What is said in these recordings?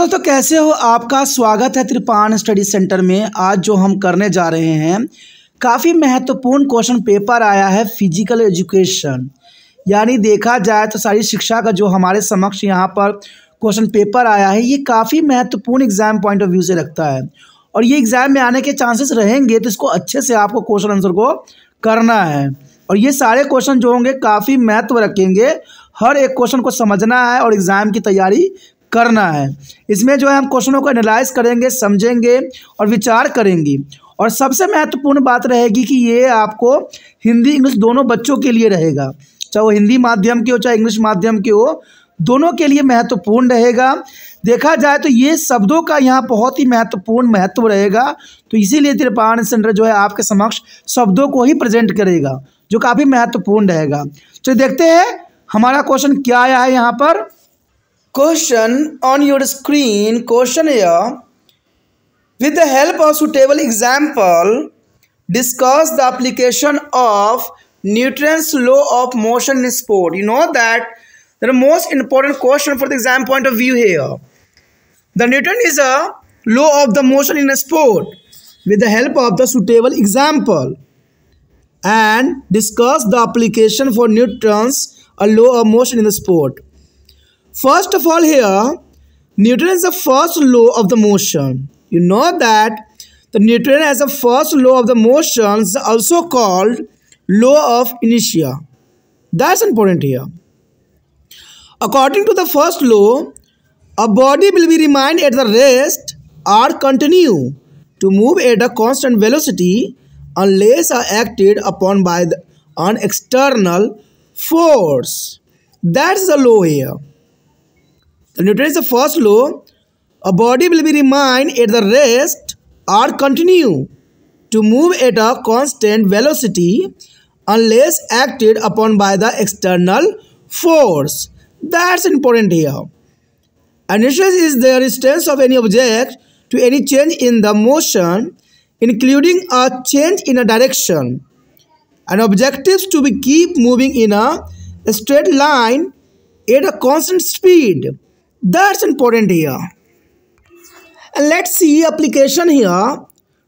दोस्तों कैसे हो आपका स्वागत है त्रिपान स्टडी सेंटर में आज जो हम करने जा रहे हैं काफ़ी महत्वपूर्ण क्वेश्चन पेपर आया है फिजिकल एजुकेशन यानी देखा जाए तो सारी शिक्षा का जो हमारे समक्ष यहाँ पर क्वेश्चन पेपर आया है ये काफ़ी महत्वपूर्ण एग्जाम पॉइंट ऑफ व्यू से लगता है और ये एग्ज़ाम में आने के चांसेस रहेंगे तो इसको अच्छे से आपको क्वेश्चन आंसर को करना है और ये सारे क्वेश्चन जो होंगे काफ़ी महत्व रखेंगे हर एक क्वेश्चन को समझना है और एग्ज़ाम की तैयारी करना है इसमें जो है हम क्वेश्चनों को एनालाइज करेंगे समझेंगे और विचार करेंगे और सबसे महत्वपूर्ण बात रहेगी कि ये आपको हिंदी इंग्लिश दोनों बच्चों के लिए रहेगा चाहे वो हिंदी माध्यम के हो चाहे इंग्लिश माध्यम के हो दोनों के लिए महत्वपूर्ण रहेगा देखा जाए तो ये शब्दों का यहाँ बहुत ही महत्वपूर्ण महत्व रहेगा तो इसीलिए त्रिपाण सेंटर जो है आपके समक्ष शब्दों को ही प्रेजेंट करेगा जो काफ़ी महत्वपूर्ण रहेगा तो देखते हैं हमारा क्वेश्चन क्या आया है यहाँ पर question on your screen question here with the help of suitable example discuss the application of newton's law of motion in sport you know that the most important question for the exam point of view here the newton is a law of the motion in a sport with the help of the suitable example and discuss the application for newton's law of motion in the sport First of all here, Newton the first law of the motion. You know that the Newton has the first law of the motions also called law of inertia. That's important here. According to the first law, a body will be remained at the rest or continue to move at a constant velocity unless acted upon by the, an external force. That's the law here. The Newton is the first law. A body will be remain at the rest or continue to move at a constant velocity unless acted upon by the external force. That's important here. Inertia is the resistance of any object to any change in the motion, including a change in a direction. An objective to be keep moving in a straight line at a constant speed that's important here and let's see application here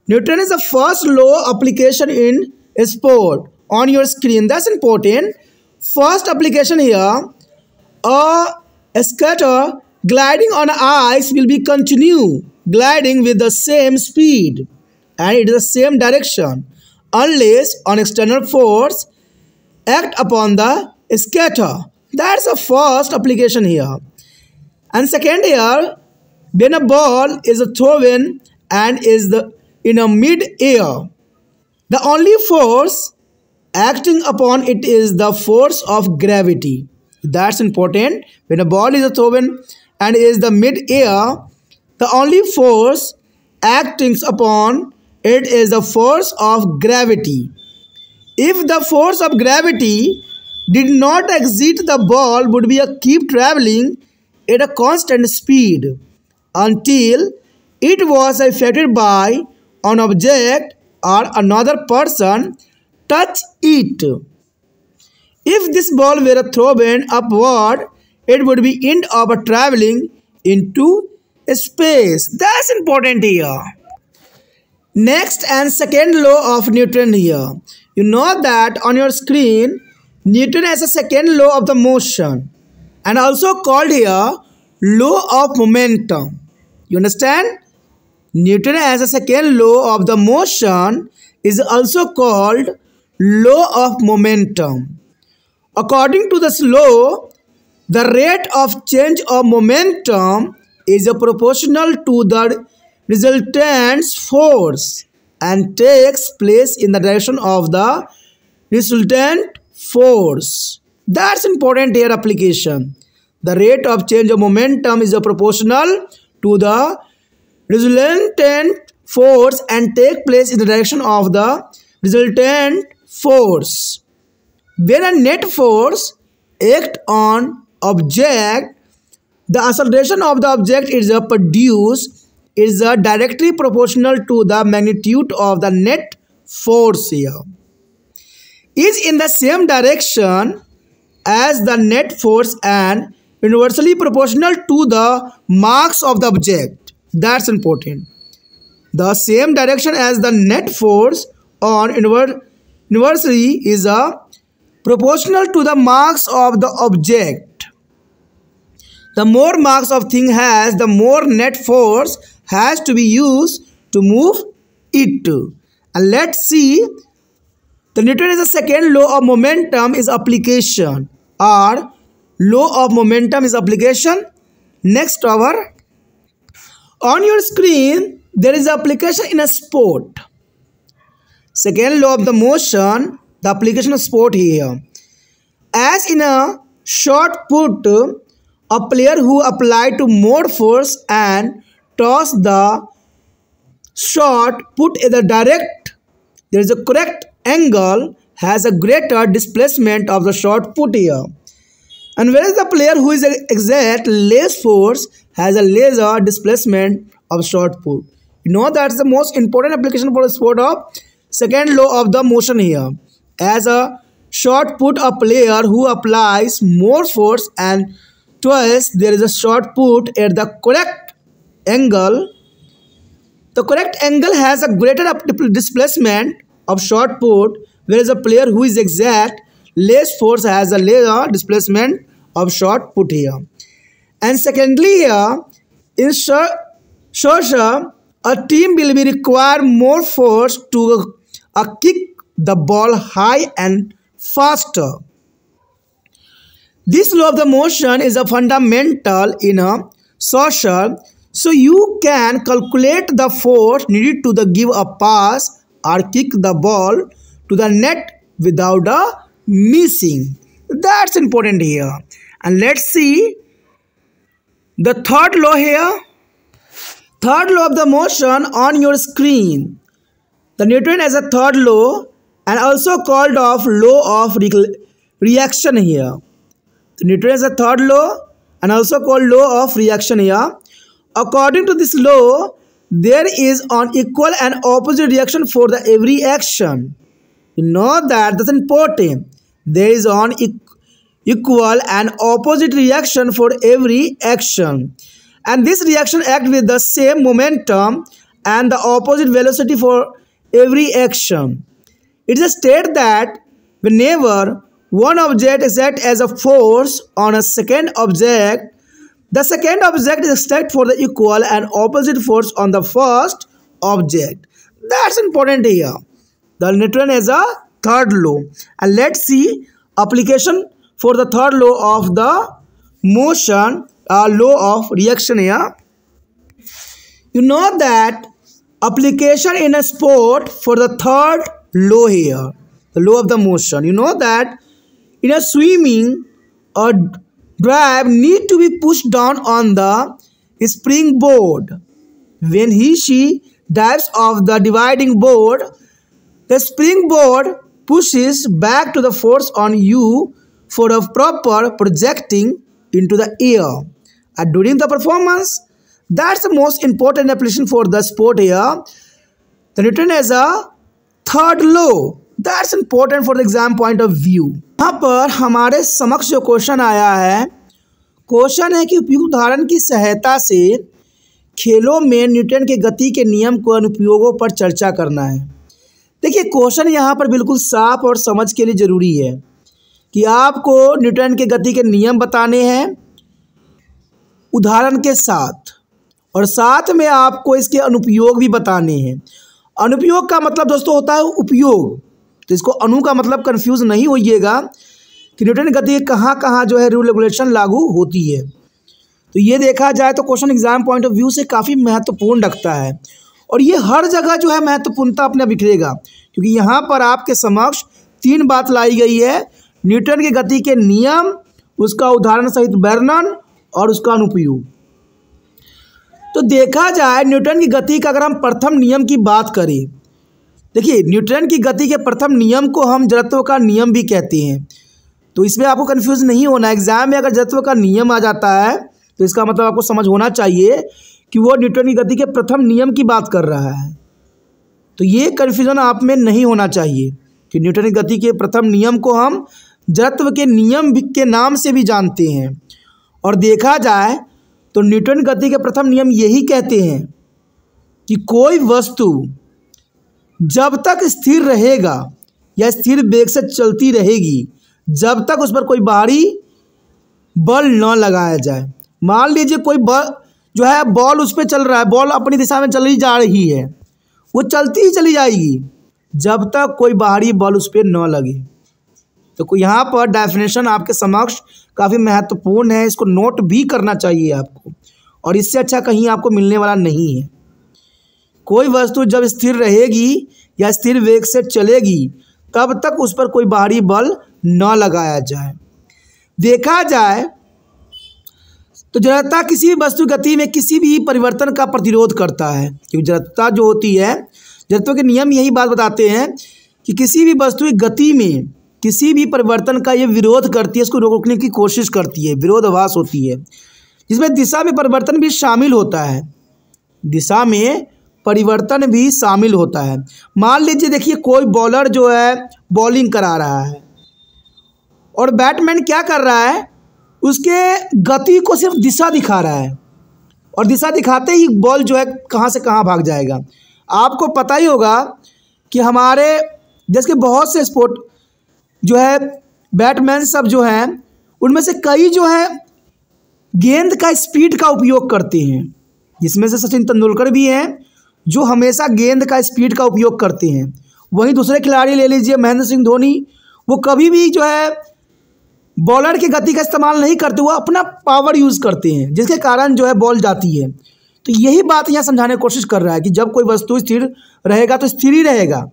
newton is the first law application in sport on your screen that's important first application here a skater gliding on ice will be continue gliding with the same speed and it is the same direction unless an external force act upon the skater that's the first application here and second here when a ball is thrown and is the, in a mid-air, the only force acting upon it is the force of gravity. That's important. When a ball is thrown and is the mid-air, the only force acting upon it is the force of gravity. If the force of gravity did not exit the ball would be a keep traveling at a constant speed until it was affected by an object or another person touch it. If this ball were thrown upward, it would be end up traveling into space. That's important here. Next and second law of Newton here. You know that on your screen, Newton has a second law of the motion and also called here law of momentum. You understand? Newton as a second law of the motion is also called law of momentum. According to this law, the rate of change of momentum is proportional to the resultant force and takes place in the direction of the resultant force. That's important Here, application. The rate of change of momentum is proportional to the resultant force and take place in the direction of the resultant force. When a net force act on object, the acceleration of the object is produced is directly proportional to the magnitude of the net force here. Is in the same direction as the net force and inversely proportional to the mass of the object. That's important. The same direction as the net force on inver inversely is a proportional to the mass of the object. The more mass of thing has, the more net force has to be used to move it. And let's see the Newton is a second law of momentum is application or law of momentum is application next our on your screen there is application in a sport second law of the motion the application of sport here as in a short put a player who applied to more force and toss the shot put at the direct there is a correct angle has a greater displacement of the short put here. And whereas the player who is exert less force has a lesser displacement of short put. You know that's the most important application for the sport of second law of the motion here. As a short put, a player who applies more force and twice there is a short put at the correct angle. The correct angle has a greater displacement of short put whereas a player who is exact less force has a less displacement of shot put here and secondly here in Shosha, a team will be require more force to uh, kick the ball high and faster. This law of the motion is a fundamental in a uh, social. So you can calculate the force needed to the give a pass or kick the ball to the net without a missing. That's important here. And let's see the third law here. Third law of the motion on your screen. The Newton has a third law and also called of law of re reaction here. The Newton has a third law and also called law of reaction here. According to this law, there is an equal and opposite reaction for the every action. You know that that's important. There is an equal and opposite reaction for every action. And this reaction act with the same momentum and the opposite velocity for every action. It is a state that whenever one object is acted as a force on a second object, the second object is excited for the equal and opposite force on the first object. That's important here the Newton as a third law and let's see application for the third law of the motion uh, law of reaction here you know that application in a sport for the third law here the law of the motion you know that in a swimming a drive need to be pushed down on the springboard when he she dives off the dividing board The springboard pushes back to the force on you for a proper projecting into the air. And during the performance, that's the most important application for the sport here. The written as a third law that's important for the exam point of view यहाँ पर हमारे समक्ष जो question आया है question है कि उपयुक्त उदाहरण की सहायता से खेलों में न्यूटन के गति के नियम को अनुप्रयोगों पर चर्चा करना है देखिए क्वेश्चन यहाँ पर बिल्कुल साफ और समझ के लिए ज़रूरी है कि आपको न्यूटन के गति के नियम बताने हैं उदाहरण के साथ और साथ में आपको इसके अनुपयोग भी बताने हैं अनुपयोग का मतलब दोस्तों होता है उपयोग तो इसको अनु का मतलब कन्फ्यूज़ नहीं होइएगा कि न्यूटन गति कहाँ कहाँ जो है रूल रेगुलेशन लागू होती है तो ये देखा जाए तो question exam point of view से काफ़ी महत्वपूर्ण रखता है और ये हर जगह जो है महत्वपूर्णता अपने बिखरेगा क्योंकि यहाँ पर आपके समक्ष तीन बात लाई गई है न्यूटन की गति के नियम उसका उदाहरण सहित वर्णन और उसका अनुपयोग तो देखा जाए न्यूटन की गति का अगर हम प्रथम नियम की बात करें देखिए न्यूटन की गति के प्रथम नियम को हम जड़त्व का नियम भी कहते हैं तो इसमें आपको कन्फ्यूज नहीं होना एग्जाम में अगर जड़त्व का नियम आ जाता है तो इसका मतलब आपको समझ होना चाहिए कि वो न्यूटन की गति के प्रथम नियम की बात कर रहा है तो ये कन्फ्यूज़न आप में नहीं होना चाहिए कि न्यूटन की गति के प्रथम नियम को हम जड़त्व के नियम के नाम से भी जानते हैं और देखा जाए तो न्यूटन गति के प्रथम नियम यही कहते हैं कि कोई वस्तु जब तक स्थिर रहेगा या स्थिर वेग से चलती रहेगी जब तक उस पर कोई बाहरी बल न लगाया जाए मान लीजिए कोई बल जो है बॉल उस पर चल रहा है बॉल अपनी दिशा में चली जा रही है वो चलती ही चली जाएगी जब तक कोई बाहरी बॉल उस पर न लगे तो यहाँ पर डेफिनेशन आपके समक्ष काफ़ी महत्वपूर्ण है इसको नोट भी करना चाहिए आपको और इससे अच्छा कहीं आपको मिलने वाला नहीं है कोई वस्तु जब स्थिर रहेगी या स्थिर वेग से चलेगी तब तक उस पर कोई बाहरी बल न लगाया जाए देखा जाए तो जड़ता किसी भी वस्तु गति में किसी भी परिवर्तन का प्रतिरोध करता है क्योंकि जड़ता जो होती है जड़त्व के नियम यही बात बताते हैं कि किसी भी वस्तु की गति में किसी भी परिवर्तन का ये विरोध करती है इसको रोकने की कोशिश करती है विरोधाभास होती है जिसमें दिशा में परिवर्तन भी शामिल होता है दिशा में परिवर्तन भी शामिल होता है मान लीजिए देखिए कोई बॉलर जो है बॉलिंग करा रहा है और बैटमैन क्या कर रहा है उसके गति को सिर्फ दिशा दिखा रहा है और दिशा दिखाते ही बॉल जो है कहाँ से कहाँ भाग जाएगा आपको पता ही होगा कि हमारे देश के बहुत से स्पोर्ट जो है बैटमैन सब जो हैं उनमें से कई जो हैं गेंद का स्पीड का उपयोग करते हैं जिसमें से सचिन तेंदुलकर भी हैं जो हमेशा गेंद का स्पीड का उपयोग करते हैं वहीं दूसरे खिलाड़ी ले लीजिए महेंद्र सिंह धोनी वो कभी भी जो है बॉलर की गति का इस्तेमाल नहीं करते हुए अपना पावर यूज़ करते हैं जिसके कारण जो है बॉल जाती है तो यही बात यहाँ समझाने की कोशिश कर रहा है कि जब कोई वस्तु स्थिर रहेगा तो स्थिर ही रहेगा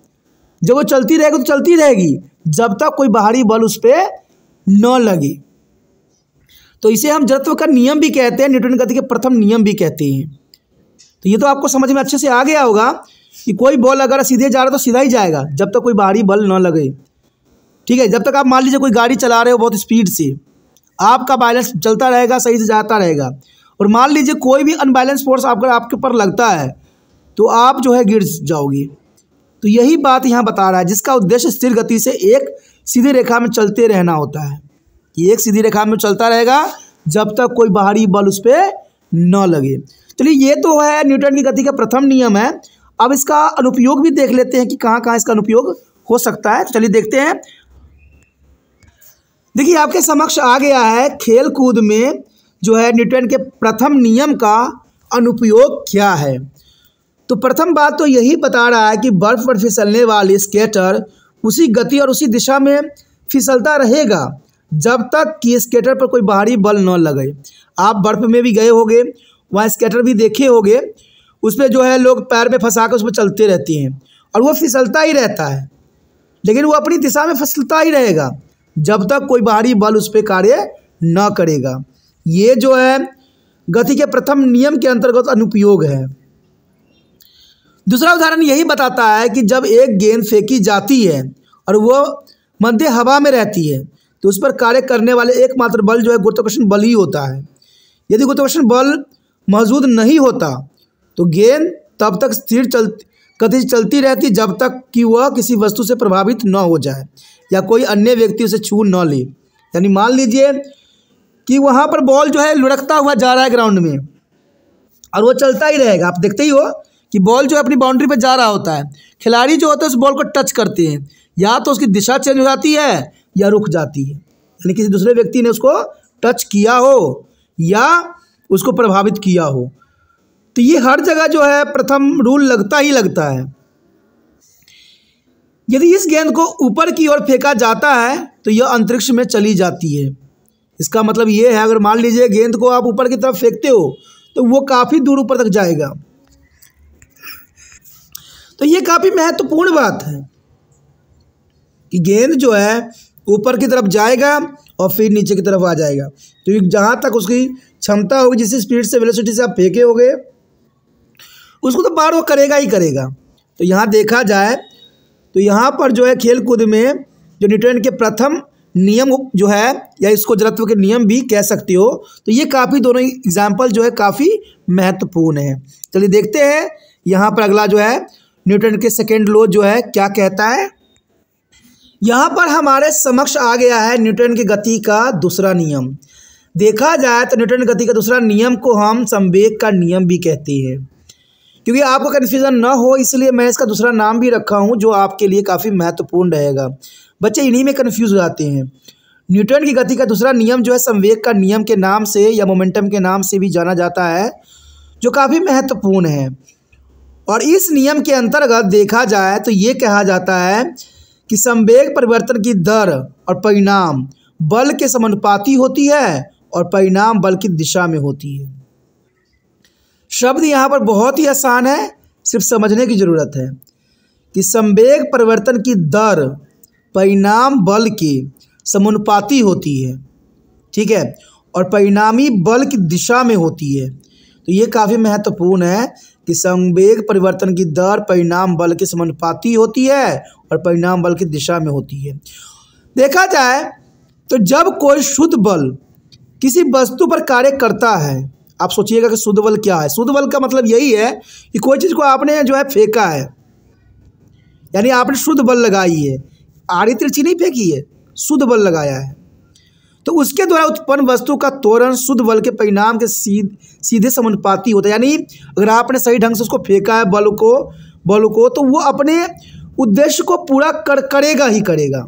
जब वो चलती रहेगी तो चलती रहेगी जब तक कोई बाहरी बल उस पर न लगे तो इसे हम जड़त्व का नियम भी कहते हैं न्यूटन गति के प्रथम नियम भी कहते हैं तो ये तो आपको समझ में अच्छे से आ गया होगा कि कोई बॉल अगर सीधे जा रहा है तो सीधा ही जाएगा जब तक तो कोई बाहरी बल न लगे ठीक है जब तक आप मान लीजिए कोई गाड़ी चला रहे हो बहुत स्पीड से आपका बैलेंस चलता रहेगा सही से जाता रहेगा और मान लीजिए कोई भी अनबैलेंस फोर्स अगर आपके ऊपर लगता है तो आप जो है गिर जाओगे तो यही बात यहाँ बता रहा है जिसका उद्देश्य स्थिर गति से एक सीधी रेखा में चलते रहना होता है एक सीधी रेखा में चलता रहेगा जब तक कोई बाहरी बल उस पर न लगे चलिए ये तो है न्यूटन की गति का प्रथम नियम है अब इसका अनुपयोग भी देख लेते हैं कि कहाँ कहाँ इसका अनुपयोग हो सकता है तो चलिए देखते हैं देखिए आपके समक्ष आ गया है खेल कूद में जो है न्यूटन के प्रथम नियम का अनुपयोग क्या है तो प्रथम बात तो यही बता रहा है कि बर्फ पर फिसलने वाली स्केटर उसी गति और उसी दिशा में फिसलता रहेगा जब तक कि स्केटर पर कोई बाहरी बल न लगे आप बर्फ में भी गए होंगे वहाँ स्केटर भी देखे होंगे पर जो है लोग पैर में फंसा कर उसमें चलते रहते हैं और वो फिसलता ही रहता है लेकिन वो अपनी दिशा में फिसलता ही रहेगा जब तक कोई बाहरी बल उस पर कार्य न करेगा ये जो है गति के प्रथम नियम के अंतर्गत अनुपयोग है दूसरा उदाहरण यही बताता है कि जब एक गेंद फेंकी जाती है और वो मध्य हवा में रहती है तो उस पर कार्य करने वाले एकमात्र बल जो है गुरुत्वाकर्षण बल ही होता है यदि गुरुत्वाकर्षण बल मौजूद नहीं होता तो गेंद तब तक स्थिर चल गति चलती रहती जब तक कि वह किसी वस्तु से प्रभावित न हो जाए या कोई अन्य व्यक्ति उसे छू न ले यानी मान लीजिए कि वहाँ पर बॉल जो है लुढ़कता हुआ जा रहा है ग्राउंड में और वो चलता ही रहेगा आप देखते ही हो कि बॉल जो है अपनी बाउंड्री पर जा रहा होता है खिलाड़ी जो होते हैं उस बॉल को टच करते हैं या तो उसकी दिशा चेंज हो जाती है या रुक जाती है यानी किसी दूसरे व्यक्ति ने उसको टच किया हो या उसको प्रभावित किया हो तो ये हर जगह जो है प्रथम रूल लगता ही लगता है यदि इस गेंद को ऊपर की ओर फेंका जाता है तो यह अंतरिक्ष में चली जाती है इसका मतलब ये है अगर मान लीजिए गेंद को आप ऊपर की तरफ फेंकते हो तो वो काफ़ी दूर ऊपर तक जाएगा तो ये काफ़ी महत्वपूर्ण बात है कि गेंद जो है ऊपर की तरफ जाएगा और फिर नीचे की तरफ आ जाएगा क्योंकि तो जहाँ तक उसकी क्षमता होगी जिस स्पीड से वेलोसिटी से आप फेंके होगे उसको तो बार वो करेगा ही करेगा तो यहाँ देखा जाए तो यहाँ पर जो है खेल कूद में जो न्यूटन के प्रथम नियम जो है या इसको जलत्व के नियम भी कह सकते हो तो ये काफ़ी दोनों एग्जाम्पल जो है काफ़ी महत्वपूर्ण है चलिए देखते हैं यहाँ पर अगला जो है न्यूटन के सेकेंड लो जो है क्या कहता है यहाँ पर हमारे समक्ष आ गया है न्यूटन की गति का दूसरा नियम देखा जाए तो न्यूटन गति का दूसरा नियम को हम संवेग का नियम भी कहते हैं क्योंकि आपको कन्फ्यूज़न ना हो इसलिए मैं इसका दूसरा नाम भी रखा हूँ जो आपके लिए काफ़ी महत्वपूर्ण रहेगा बच्चे इन्हीं में कन्फ्यूज़ हो जाते हैं न्यूटन की गति का दूसरा नियम जो है संवेग का नियम के नाम से या मोमेंटम के नाम से भी जाना जाता है जो काफ़ी महत्वपूर्ण है और इस नियम के अंतर्गत देखा जाए तो ये कहा जाता है कि संवेग परिवर्तन की दर और परिणाम बल के समानुपाती होती है और परिणाम बल की दिशा में होती है शब्द यहाँ पर बहुत ही आसान है सिर्फ समझने की ज़रूरत है कि संवेग परिवर्तन की दर परिणाम बल की समुनुपाती होती है ठीक है और परिणामी बल की दिशा में होती है तो ये काफ़ी महत्वपूर्ण है कि संवेग परिवर्तन की दर परिणाम बल के समानुपाती होती है और परिणाम बल की दिशा में होती है देखा जाए तो जब कोई शुद्ध बल किसी वस्तु पर कार्य करता है आप सोचिएगा कि शुद्ध बल क्या है शुद्ध बल का मतलब यही है कि कोई चीज़ को आपने जो है फेंका है यानी आपने शुद्ध बल लगाई है आड़ी तिरछी नहीं फेंकी है शुद्ध बल लगाया है तो उसके द्वारा उत्पन्न वस्तु का तोरण शुद्ध बल के परिणाम के सीध सीधे समानुपाती होता है यानी अगर आपने सही ढंग से उसको फेंका है बल को बल को तो वो अपने उद्देश्य को पूरा कर करेगा ही करेगा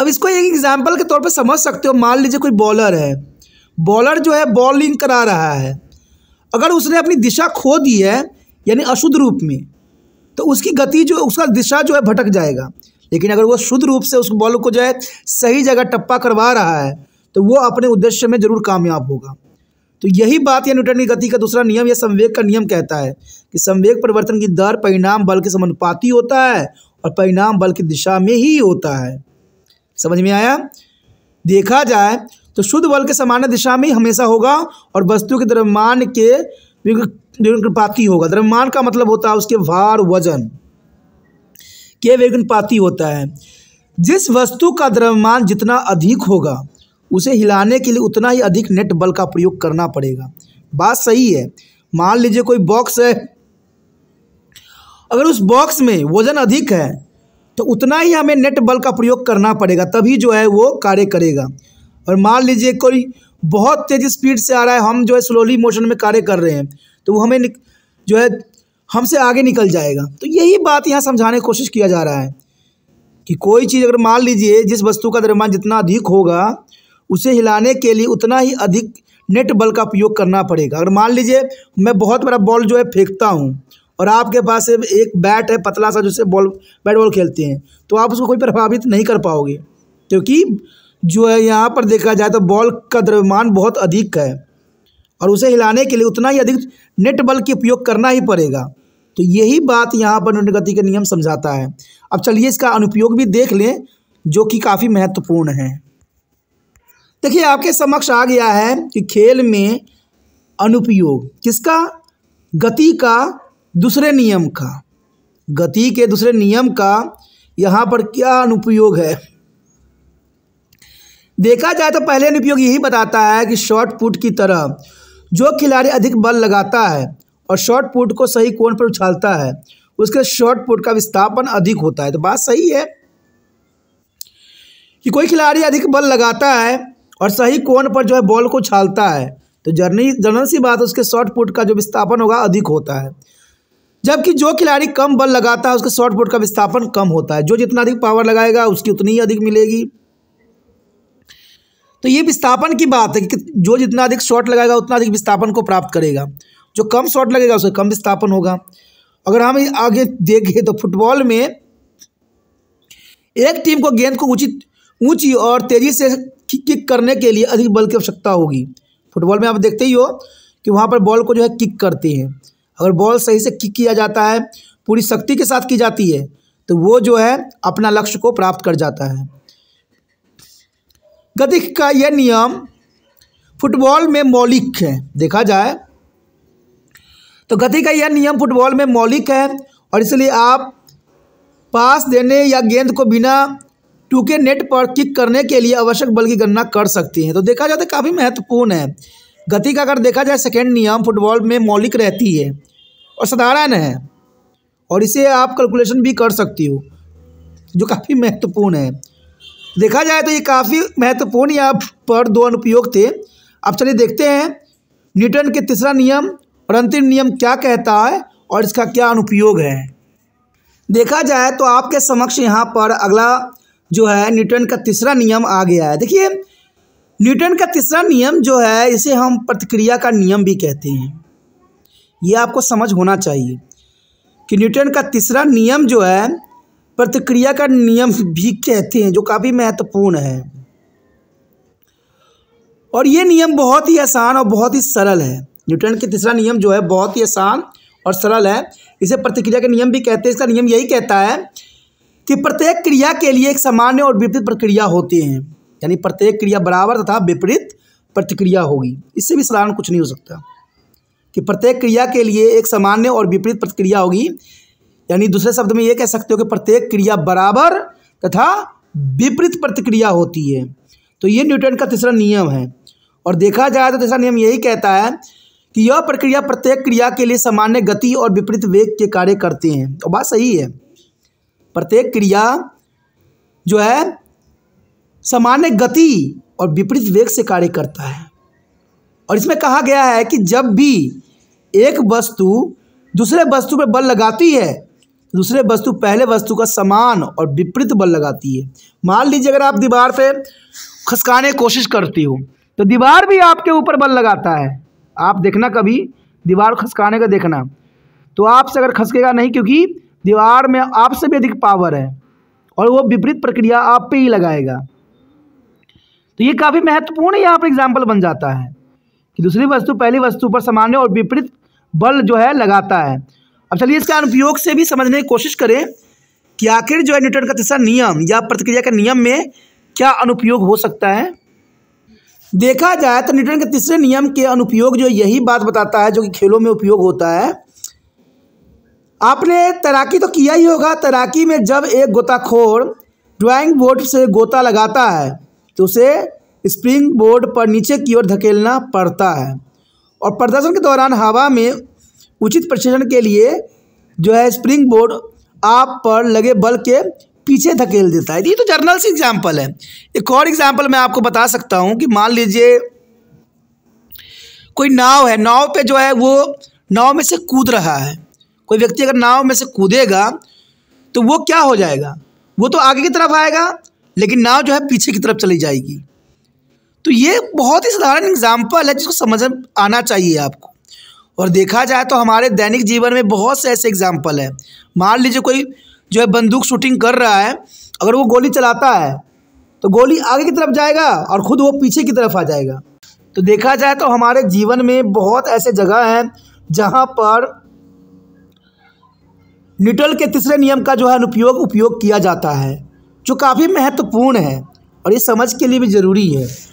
अब इसको एक एग्जाम्पल के तौर पर समझ सकते हो मान लीजिए कोई बॉलर है बॉलर जो है बॉलिंग करा रहा है अगर उसने अपनी दिशा खो दी है यानी अशुद्ध रूप में तो उसकी गति जो उसका दिशा जो है भटक जाएगा लेकिन अगर वो शुद्ध रूप से उस बॉल को जो है सही जगह टप्पा करवा रहा है तो वो अपने उद्देश्य में जरूर कामयाब होगा तो यही बात या न्यूटन की गति का दूसरा नियम या संवेग का नियम कहता है कि संवेग परिवर्तन की दर परिणाम बल के समानुपाती होता है और परिणाम बल की दिशा में ही होता है समझ में आया देखा जाए तो शुद्ध बल के सामान्य दिशा में हमेशा होगा और वस्तु के द्रव्यमान के पाती होगा द्रव्यमान का मतलब होता है उसके भार वजन के विघ्नपाती होता है जिस वस्तु का द्रव्यमान जितना अधिक होगा उसे हिलाने के लिए उतना ही अधिक नेट बल का प्रयोग करना पड़ेगा बात सही है मान लीजिए कोई बॉक्स है अगर उस बॉक्स में वजन अधिक है तो उतना ही हमें नेट बल का प्रयोग करना पड़ेगा तभी जो है वो कार्य करेगा पर मान लीजिए कोई बहुत तेज़ी स्पीड से आ रहा है हम जो है स्लोली मोशन में कार्य कर रहे हैं तो वो हमें जो है हमसे आगे निकल जाएगा तो यही बात यहाँ समझाने की कोशिश किया जा रहा है कि कोई चीज़ अगर मान लीजिए जिस वस्तु का द्रव्यमान जितना अधिक होगा उसे हिलाने के लिए उतना ही अधिक नेट बल का उपयोग करना पड़ेगा अगर मान लीजिए मैं बहुत बड़ा बॉल जो है फेंकता हूँ और आपके पास एक बैट है पतला सा जिससे बॉल बैट बॉल खेलते हैं तो आप उसको कोई प्रभावित नहीं कर पाओगे क्योंकि जो है यहाँ पर देखा जाए तो बॉल का द्रव्यमान बहुत अधिक है और उसे हिलाने के लिए उतना ही अधिक नेट बल की उपयोग करना ही पड़ेगा तो यही बात यहाँ पर नेट गति का नियम समझाता है अब चलिए इसका अनुपयोग भी देख लें जो कि काफ़ी महत्वपूर्ण है देखिए आपके समक्ष आ गया है कि खेल में अनुपयोग किसका गति का दूसरे नियम का गति के दूसरे नियम का यहाँ पर क्या अनुपयोग है देखा जाए तो पहले अनुपयोग यही बताता है कि शॉर्ट पुट की तरह जो खिलाड़ी अधिक बल लगाता है और शॉर्ट पुट को सही कोण पर उछालता है उसके शॉर्ट पुट का विस्थापन अधिक होता है तो बात सही है कि कोई खिलाड़ी अधिक बल लगाता है और सही कोण पर जो है बॉल को उछालता है तो जर्नी जनरल सी बात उसके शॉर्ट पुट का जो विस्थापन होगा अधिक होता है जबकि जो खिलाड़ी कम बल लगाता है उसके शॉर्ट पुट का विस्थापन कम होता है जो जितना अधिक पावर लगाएगा उसकी उतनी ही अधिक मिलेगी तो ये विस्थापन की बात है कि जो जितना अधिक शॉट लगाएगा उतना अधिक विस्थापन को प्राप्त करेगा जो कम शॉट लगेगा उसका कम विस्थापन होगा अगर हम आगे देखें तो फुटबॉल में एक टीम को गेंद को उचित ऊंची और तेजी से किक करने के लिए अधिक बल की आवश्यकता होगी फुटबॉल में आप देखते ही हो कि वहाँ पर बॉल को जो है किक करते हैं अगर बॉल सही से किक किया जाता है पूरी शक्ति के साथ की जाती है तो वो जो है अपना लक्ष्य को प्राप्त कर जाता है गतिक का यह नियम फुटबॉल में मौलिक है देखा जाए तो गति का यह नियम फुटबॉल में मौलिक है और इसलिए आप पास देने या गेंद को बिना टूके नेट पर किक करने के लिए आवश्यक बल की गणना कर सकती हैं तो देखा जाए तो काफ़ी महत्वपूर्ण है गति का अगर देखा जाए सेकेंड नियम फुटबॉल में मौलिक रहती है और साधारण है और इसे आप कैलकुलेशन भी कर सकती हो जो काफ़ी महत्वपूर्ण है देखा जाए तो ये काफ़ी महत्वपूर्ण यहाँ पर दो अनुपयोग थे अब चलिए देखते हैं न्यूटन के तीसरा नियम और अंतिम नियम क्या कहता है और इसका क्या अनुपयोग है देखा जाए तो आपके समक्ष यहाँ पर अगला जो है न्यूटन का तीसरा नियम आ गया है देखिए न्यूटन का तीसरा नियम जो है इसे हम प्रतिक्रिया का नियम भी कहते हैं ये आपको समझ होना चाहिए कि न्यूटन का तीसरा नियम जो है प्रतिक्रिया का नियम भी कहते हैं जो काफ़ी महत्वपूर्ण है और ये नियम बहुत ही आसान और बहुत ही सरल है न्यूटन के तीसरा नियम जो है बहुत ही आसान और सरल है इसे प्रतिक्रिया के नियम भी कहते हैं इसका नियम यही कहता है कि प्रत्येक क्रिया के लिए एक सामान्य और विपरीत प्रक्रिया होती हैं यानी प्रत्येक क्रिया बराबर तथा विपरीत प्रतिक्रिया होगी इससे भी साधारण कुछ नहीं हो सकता कि प्रत्येक क्रिया के लिए एक सामान्य और विपरीत प्रतिक्रिया होगी यानी दूसरे शब्द में ये कह सकते हो कि प्रत्येक क्रिया बराबर तथा विपरीत प्रतिक्रिया होती है तो ये न्यूटन का तीसरा नियम है और देखा जाए तो तीसरा नियम यही कहता है कि यह प्रक्रिया प्रत्येक क्रिया के लिए सामान्य गति और विपरीत वेग के कार्य करते हैं और तो बात सही है प्रत्येक क्रिया जो है सामान्य गति और विपरीत वेग से कार्य करता है और इसमें कहा गया है कि जब भी एक वस्तु दूसरे वस्तु पर बल लगाती है दूसरे वस्तु पहले वस्तु का समान और विपरीत बल लगाती है मान लीजिए अगर आप दीवार से खसकाने कोशिश करती हो तो दीवार भी आपके ऊपर बल लगाता है आप देखना कभी दीवार खसकाने का देखना तो आपसे अगर खसकेगा नहीं क्योंकि दीवार में आपसे भी अधिक पावर है और वो विपरीत प्रक्रिया आप पे ही लगाएगा तो ये काफ़ी महत्वपूर्ण यहाँ पर एग्जाम्पल बन जाता है कि दूसरी वस्तु पहली वस्तु पर सामान्य और विपरीत बल जो है लगाता है अब चलिए इसका अनुपयोग से भी समझने की कोशिश करें कि आखिर जो है न्यूटन का तीसरा नियम या प्रतिक्रिया के नियम में क्या अनुपयोग हो सकता है देखा जाए तो न्यूटन के तीसरे नियम के अनुपयोग जो यही बात बताता है जो कि खेलों में उपयोग होता है आपने तैराकी तो किया ही होगा तैराकी में जब एक गोताखोर ड्राइंग बोर्ड से गोता लगाता है तो उसे स्प्रिंग बोर्ड पर नीचे की ओर धकेलना पड़ता है और प्रदर्शन के दौरान हवा में उचित प्रशिक्षण के लिए जो है स्प्रिंग बोर्ड आप पर लगे बल के पीछे धकेल देता है ये तो जर्नल से एग्जाम्पल है एक और एग्जाम्पल मैं आपको बता सकता हूँ कि मान लीजिए कोई नाव है नाव पे जो है वो नाव में से कूद रहा है कोई व्यक्ति अगर नाव में से कूदेगा तो वो क्या हो जाएगा वो तो आगे की तरफ आएगा लेकिन नाव जो है पीछे की तरफ चली जाएगी तो ये बहुत ही साधारण एग्जाम्पल है जिसको समझ आना चाहिए आपको और देखा जाए तो हमारे दैनिक जीवन में बहुत से ऐसे एग्जाम्पल हैं मान लीजिए कोई जो है बंदूक शूटिंग कर रहा है अगर वो गोली चलाता है तो गोली आगे की तरफ जाएगा और ख़ुद वो पीछे की तरफ आ जाएगा तो देखा जाए तो हमारे जीवन में बहुत ऐसे जगह हैं जहाँ पर निटल के तीसरे नियम का जो है अनुपयोग उपयोग किया जाता है जो काफ़ी महत्वपूर्ण है और ये समझ के लिए भी ज़रूरी है